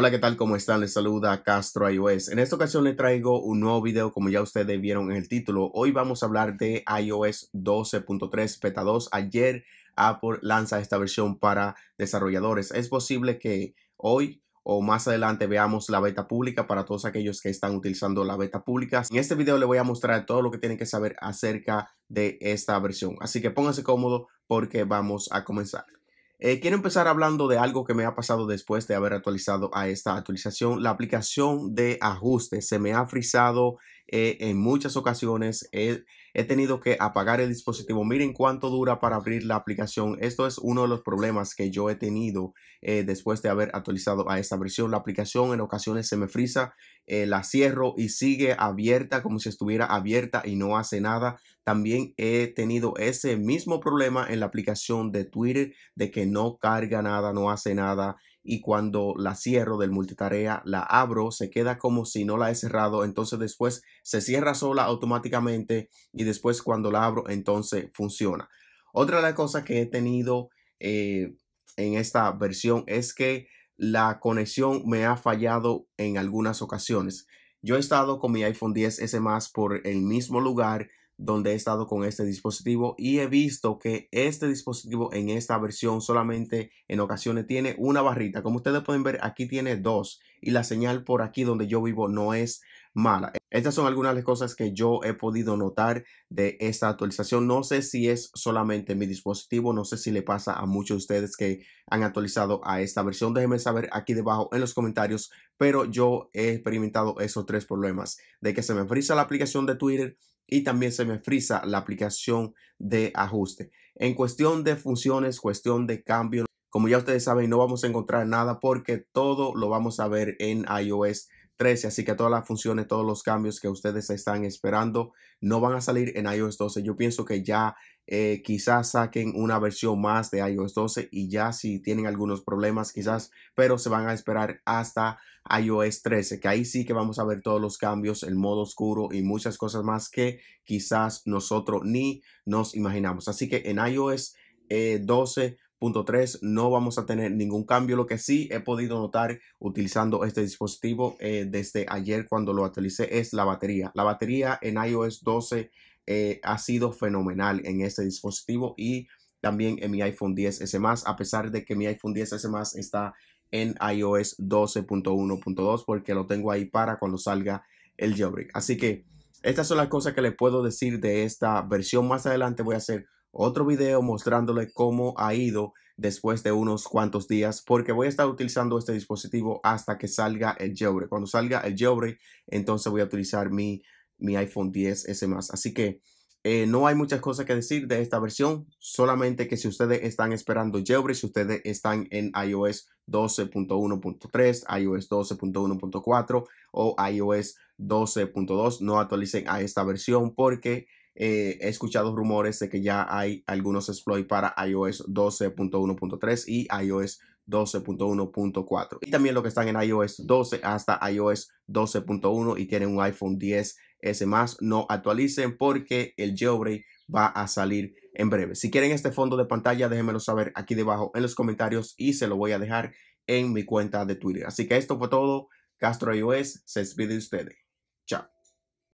Hola, ¿qué tal? ¿Cómo están? Les saluda Castro iOS. En esta ocasión les traigo un nuevo video, como ya ustedes vieron en el título. Hoy vamos a hablar de iOS 12.3 Beta 2. Ayer Apple lanza esta versión para desarrolladores. Es posible que hoy o más adelante veamos la beta pública para todos aquellos que están utilizando la beta pública. En este video le voy a mostrar todo lo que tienen que saber acerca de esta versión. Así que pónganse cómodo porque vamos a comenzar. Eh, quiero empezar hablando de algo que me ha pasado después de haber actualizado a esta actualización. La aplicación de ajustes se me ha frisado eh, en muchas ocasiones he, tenido que apagar el dispositivo. Miren cuánto dura para abrir la aplicación. Esto es uno de los problemas que yo he tenido eh, después de haber actualizado a esta versión. La aplicación en ocasiones se me frisa, eh, la cierro y sigue abierta como si estuviera abierta y no hace nada. También he tenido ese mismo problema en la aplicación de Twitter de que no carga nada, no hace nada y cuando la cierro del multitarea, la abro, se queda como si no la he cerrado, entonces después se cierra sola automáticamente y después cuando la abro, entonces funciona. Otra de las cosas que he tenido eh, en esta versión es que la conexión me ha fallado en algunas ocasiones. Yo he estado con mi iPhone 10S más por el mismo lugar donde he estado con este dispositivo y he visto que este dispositivo en esta versión solamente en ocasiones tiene una barrita. Como ustedes pueden ver, aquí tiene dos y la señal por aquí donde yo vivo no es mala. Estas son algunas de las cosas que yo he podido notar de esta actualización. No sé si es solamente mi dispositivo, no sé si le pasa a muchos de ustedes que han actualizado a esta versión. Déjenme saber aquí debajo en los comentarios, pero yo he experimentado esos tres problemas de que se me frisa la aplicación de Twitter, y también se me frisa la aplicación de ajuste. En cuestión de funciones, cuestión de cambio, como ya ustedes saben, no vamos a encontrar nada porque todo lo vamos a ver en iOS 13, así que todas las funciones, todos los cambios que ustedes están esperando no van a salir en iOS 12. Yo pienso que ya eh, quizás saquen una versión más de iOS 12 y ya si tienen algunos problemas quizás, pero se van a esperar hasta iOS 13, que ahí sí que vamos a ver todos los cambios, el modo oscuro y muchas cosas más que quizás nosotros ni nos imaginamos. Así que en iOS 12 eh, Punto 3, no vamos a tener ningún cambio. Lo que sí he podido notar utilizando este dispositivo eh, desde ayer cuando lo actualicé es la batería. La batería en iOS 12 eh, ha sido fenomenal en este dispositivo y también en mi iPhone 10S más, a pesar de que mi iPhone 10S más está en iOS 12.1.2 porque lo tengo ahí para cuando salga el jailbreak. Así que estas son las cosas que les puedo decir de esta versión. Más adelante voy a hacer otro video mostrándole cómo ha ido después de unos cuantos días porque voy a estar utilizando este dispositivo hasta que salga el jailbreak. Cuando salga el jailbreak, entonces voy a utilizar mi, mi iPhone 10S más. Así que eh, no hay muchas cosas que decir de esta versión, solamente que si ustedes están esperando jailbreak, si ustedes están en iOS 12.1.3, iOS 12.1.4 o iOS 12.2, no actualicen a esta versión porque eh, he escuchado rumores de que ya hay algunos exploits para iOS 12.1.3 y iOS 12.1.4. Y también lo que están en iOS 12 hasta iOS 12.1 y tienen un iPhone 10S más, no actualicen porque el jailbreak va a salir en breve. Si quieren este fondo de pantalla, déjenmelo saber aquí debajo en los comentarios y se lo voy a dejar en mi cuenta de Twitter. Así que esto fue todo. Castro iOS se despide de ustedes. Chao.